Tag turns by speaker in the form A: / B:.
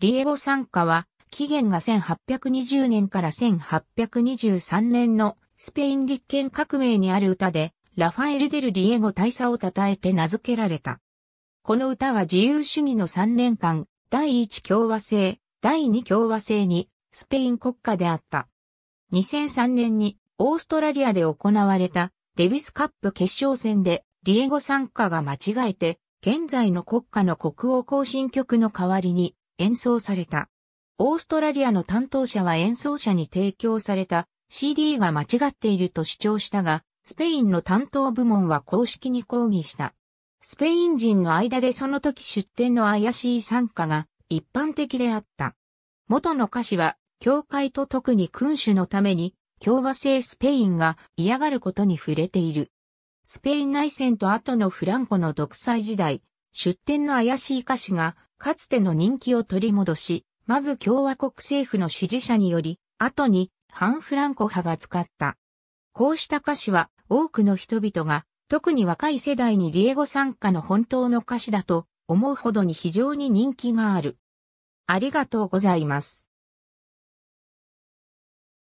A: リエゴ参加は、期限が1820年から
B: 1823年のスペイン立憲革命にある歌で、ラファエル・デル・リエゴ大佐を称えて名付けられた。この歌は自由主義の3年間、第1共和制、第2共和制に、スペイン国家であった。2003年に、オーストラリアで行われた、デビスカップ決勝戦で、リエゴ参加が間違えて、現在の国家の国王行進曲の代わりに、演奏された。オーストラリアの担当者は演奏者に提供された CD が間違っていると主張したが、スペインの担当部門は公式に抗議した。スペイン人の間でその時出展の怪しい参加が一般的であった。元の歌詞は、教会と特に君主のために、共和制スペインが嫌がることに触れている。スペイン内戦と後のフランコの独裁時代、出展の怪しい歌詞がかつての人気を取り戻し、まず共和国政府の支持者により、後に反フランコ派が使った。こうした歌詞は多くの人々が、特に若い世代にリエゴ参加の本当の歌詞だと思うほどに非常に人
A: 気がある。ありがとうございます。